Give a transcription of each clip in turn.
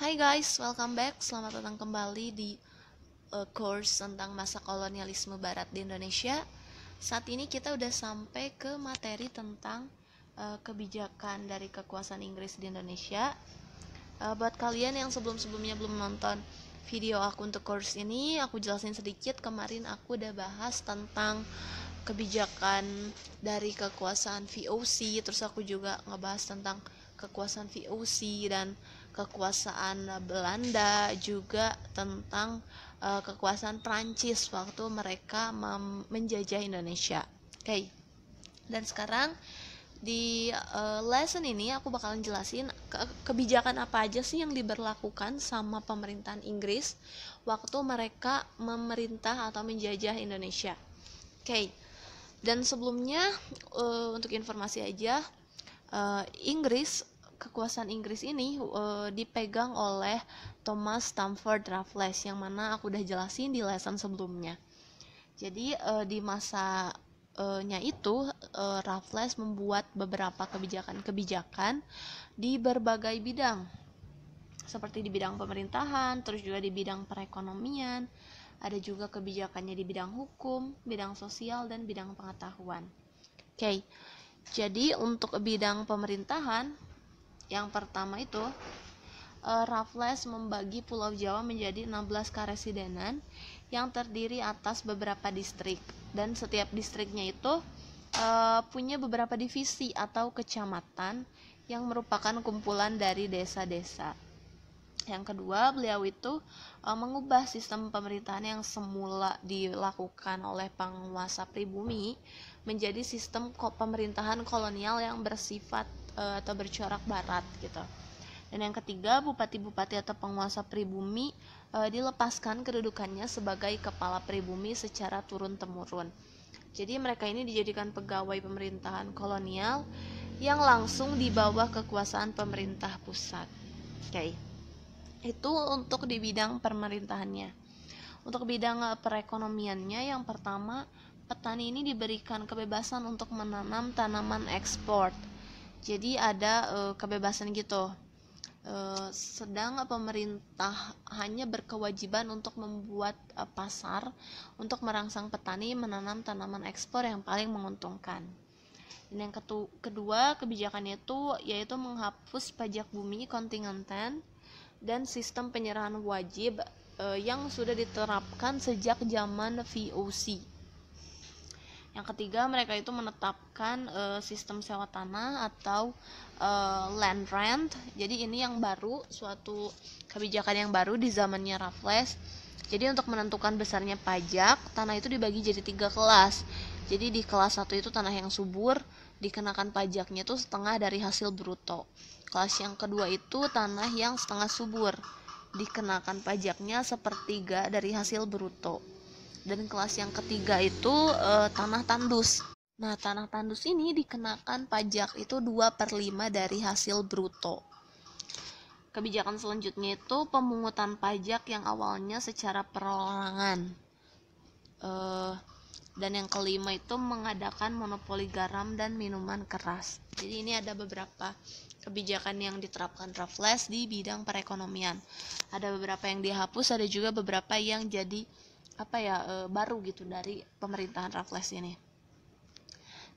Hai guys, welcome back. Selamat datang kembali di uh, course tentang masa kolonialisme barat di Indonesia. Saat ini kita udah sampai ke materi tentang uh, kebijakan dari kekuasaan Inggris di Indonesia. Uh, buat kalian yang sebelum-sebelumnya belum nonton video aku untuk course ini, aku jelasin sedikit. Kemarin aku udah bahas tentang kebijakan dari kekuasaan VOC, terus aku juga ngebahas tentang kekuasaan VOC dan kekuasaan Belanda juga tentang uh, kekuasaan Prancis waktu mereka menjajah Indonesia. Oke. Okay. Dan sekarang di uh, lesson ini aku bakalan jelasin ke kebijakan apa aja sih yang diberlakukan sama pemerintahan Inggris waktu mereka memerintah atau menjajah Indonesia. Oke. Okay. Dan sebelumnya uh, untuk informasi aja uh, Inggris kekuasaan Inggris ini uh, dipegang oleh Thomas Stamford Raffles yang mana aku udah jelasin di lesson sebelumnya. Jadi uh, di masa nya itu uh, Raffles membuat beberapa kebijakan-kebijakan di berbagai bidang seperti di bidang pemerintahan, terus juga di bidang perekonomian, ada juga kebijakannya di bidang hukum, bidang sosial dan bidang pengetahuan. Oke. Okay. Jadi untuk bidang pemerintahan yang pertama itu uh, Raffles membagi Pulau Jawa menjadi 16 karesidenan yang terdiri atas beberapa distrik dan setiap distriknya itu uh, punya beberapa divisi atau kecamatan yang merupakan kumpulan dari desa-desa. Yang kedua, beliau itu uh, mengubah sistem pemerintahan yang semula dilakukan oleh penguasa pribumi menjadi sistem pemerintahan kolonial yang bersifat e, atau bercorak barat gitu. Dan yang ketiga, bupati-bupati atau penguasa pribumi e, dilepaskan kedudukannya sebagai kepala pribumi secara turun-temurun. Jadi mereka ini dijadikan pegawai pemerintahan kolonial yang langsung di bawah kekuasaan pemerintah pusat. Oke. Itu untuk di bidang pemerintahannya. Untuk bidang eh, perekonomiannya yang pertama, petani ini diberikan kebebasan untuk menanam tanaman ekspor jadi ada uh, kebebasan gitu uh, sedang eh, pemerintah hanya berkewajiban untuk membuat uh, pasar untuk merangsang petani menanam tanaman ekspor yang paling menguntungkan dan yang ketu- kedua kebijakan itu yaitu menghapus pajak bumi kontingenten dan sistem penyerahan wajib uh, yang sudah diterapkan sejak zaman VOC yang ketiga, mereka itu menetapkan uh, sistem sewa tanah atau uh, land rent. Jadi ini yang baru, suatu kebijakan yang baru di zamannya Raffles. Jadi untuk menentukan besarnya pajak, tanah itu dibagi jadi tiga kelas. Jadi di kelas satu itu tanah yang subur, dikenakan pajaknya itu setengah dari hasil bruto. Kelas yang kedua itu tanah yang setengah subur, dikenakan pajaknya sepertiga dari hasil bruto dan kelas yang ketiga itu uh, tanah tandus. Nah, tanah tandus ini dikenakan pajak itu 2 per 5 dari hasil bruto. Kebijakan selanjutnya itu pemungutan pajak yang awalnya secara perorangan. Uh, dan yang kelima itu mengadakan monopoli garam dan minuman keras. Jadi ini ada beberapa kebijakan yang diterapkan Raffles di bidang perekonomian. Ada beberapa yang dihapus, ada juga beberapa yang jadi apa ya e, baru gitu dari pemerintahan Raffles ini.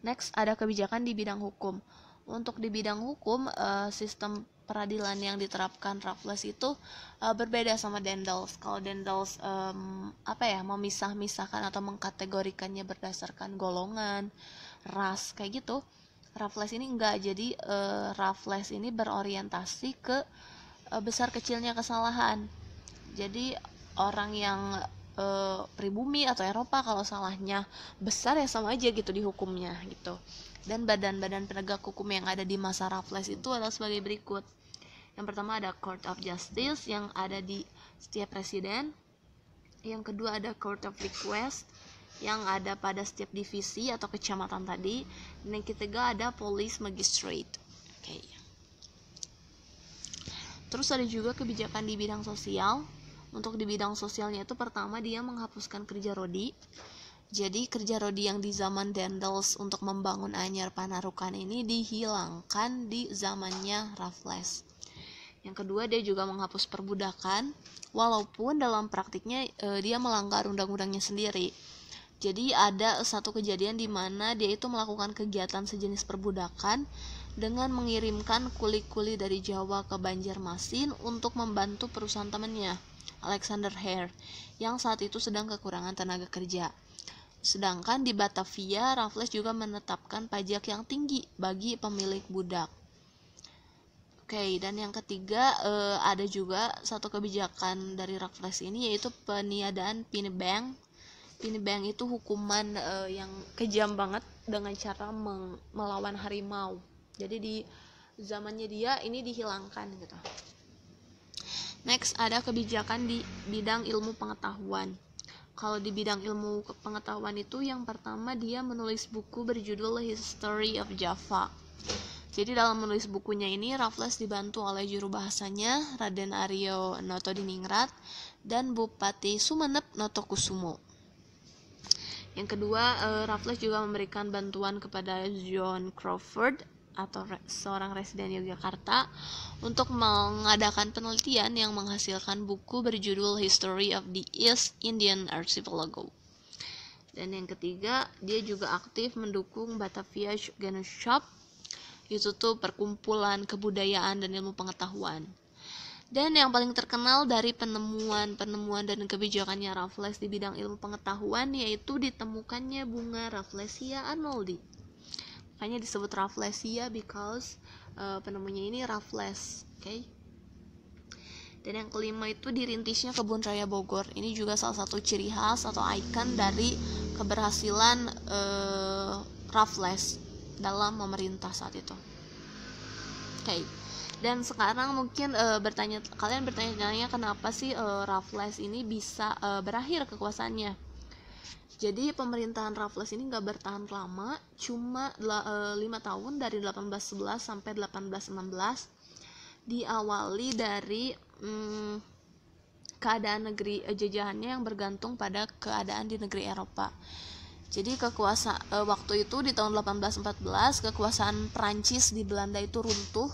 Next ada kebijakan di bidang hukum. Untuk di bidang hukum e, sistem peradilan yang diterapkan Raffles itu e, berbeda sama Dendels. Kalau Dendels e, apa ya memisah-misahkan atau mengkategorikannya berdasarkan golongan, ras kayak gitu. Raffles ini enggak jadi e, Raffles ini berorientasi ke e, besar kecilnya kesalahan. Jadi orang yang e, pribumi atau Eropa kalau salahnya besar ya sama aja gitu dihukumnya gitu dan badan-badan penegak hukum yang ada di masa Raffles itu adalah sebagai berikut yang pertama ada Court of Justice yang ada di setiap presiden yang kedua ada Court of Request yang ada pada setiap divisi atau kecamatan tadi dan yang ketiga ada Police Magistrate oke terus ada juga kebijakan di bidang sosial untuk di bidang sosialnya itu pertama dia menghapuskan kerja rodi. Jadi kerja rodi yang di zaman Dendels untuk membangun Anyar Panarukan ini dihilangkan di zamannya Raffles. Yang kedua dia juga menghapus perbudakan walaupun dalam praktiknya e, dia melanggar undang-undangnya sendiri. Jadi ada satu kejadian di mana dia itu melakukan kegiatan sejenis perbudakan dengan mengirimkan kuli-kuli dari Jawa ke Banjarmasin untuk membantu perusahaan temannya. Alexander Hare yang saat itu sedang kekurangan tenaga kerja. Sedangkan di Batavia, Raffles juga menetapkan pajak yang tinggi bagi pemilik budak. Oke, dan yang ketiga eh, ada juga satu kebijakan dari Raffles ini yaitu peniadaan pinebang. Pinebang itu hukuman eh, yang kejam banget dengan cara melawan harimau. Jadi di zamannya dia ini dihilangkan gitu. Next ada kebijakan di bidang ilmu pengetahuan. Kalau di bidang ilmu pengetahuan itu yang pertama dia menulis buku berjudul History of Java. Jadi dalam menulis bukunya ini Raffles dibantu oleh juru bahasanya Raden Aryo Noto Diningrat dan Bupati Sumenep Noto Kusumo. Yang kedua, eh, Raffles juga memberikan bantuan kepada John Crawford atau re seorang residen Yogyakarta untuk mengadakan penelitian yang menghasilkan buku berjudul History of the East Indian Archipelago. Dan yang ketiga, dia juga aktif mendukung Batavia Genus Shop, yaitu tuh perkumpulan kebudayaan dan ilmu pengetahuan. Dan yang paling terkenal dari penemuan-penemuan dan kebijakannya Raffles di bidang ilmu pengetahuan yaitu ditemukannya bunga Rafflesia arnoldi makanya disebut Rafflesia because uh, penemunya ini Raffles oke okay? dan yang kelima itu dirintisnya kebun raya Bogor ini juga salah satu ciri khas atau ikon dari keberhasilan uh, Raffles dalam memerintah saat itu oke okay. dan sekarang mungkin uh, bertanya kalian bertanya-tanya kenapa sih uh, Raffles ini bisa uh, berakhir kekuasaannya jadi pemerintahan Raffles ini nggak bertahan lama, cuma eh, lima tahun dari 1811 sampai 1816 diawali dari hmm, keadaan negeri eh, jajahannya yang bergantung pada keadaan di negeri Eropa. Jadi kekuasaan eh, waktu itu di tahun 1814 kekuasaan Prancis di Belanda itu runtuh.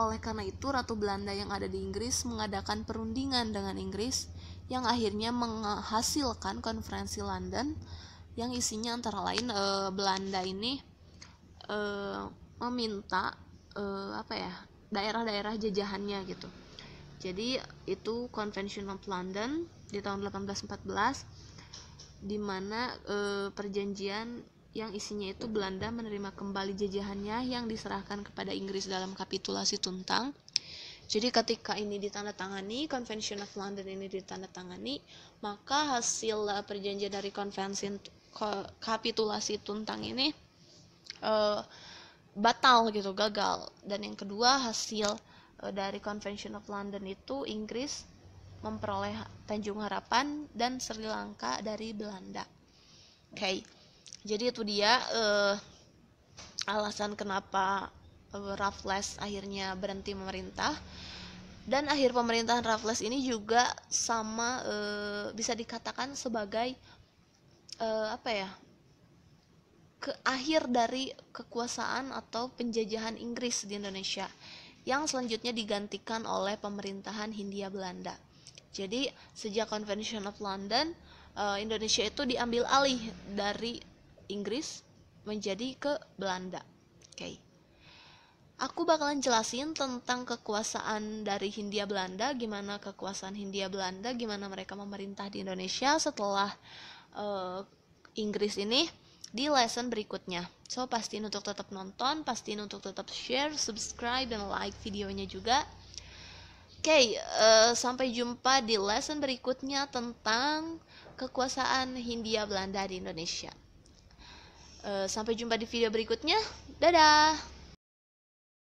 Oleh karena itu Ratu Belanda yang ada di Inggris mengadakan perundingan dengan Inggris yang akhirnya menghasilkan konferensi London yang isinya antara lain e, Belanda ini e, meminta e, apa ya daerah-daerah jajahannya gitu. Jadi itu Convention of London di tahun 1814 di mana e, perjanjian yang isinya itu Belanda menerima kembali jajahannya yang diserahkan kepada Inggris dalam kapitulasi Tuntang jadi ketika ini ditandatangani, Convention of London ini ditandatangani, maka hasil eh, perjanjian dari konvensi kapitulasi tuntang ini uh, batal gitu, gagal. Dan yang kedua hasil uh, dari Convention of London itu Inggris memperoleh Tanjung Harapan dan Sri Lanka dari Belanda. Oke. Okay. Jadi itu dia uh, alasan kenapa Eh, Raffles akhirnya berhenti memerintah dan akhir pemerintahan Raffles ini juga sama e, bisa dikatakan sebagai e, apa ya ke akhir dari kekuasaan atau penjajahan Inggris di Indonesia yang selanjutnya digantikan oleh pemerintahan Hindia Belanda. Jadi sejak Convention of London e, Indonesia itu diambil alih dari Inggris menjadi ke Belanda. Oke. Okay aku bakalan jelasin tentang kekuasaan dari Hindia Belanda, gimana kekuasaan Hindia Belanda, gimana mereka memerintah di Indonesia setelah uh, Inggris ini di lesson berikutnya. So pastiin untuk tetap nonton, pastiin untuk tetap share, subscribe dan like videonya juga. Oke, okay, uh, sampai jumpa di lesson berikutnya tentang kekuasaan Hindia Belanda di Indonesia. Uh, sampai jumpa di video berikutnya. Dadah.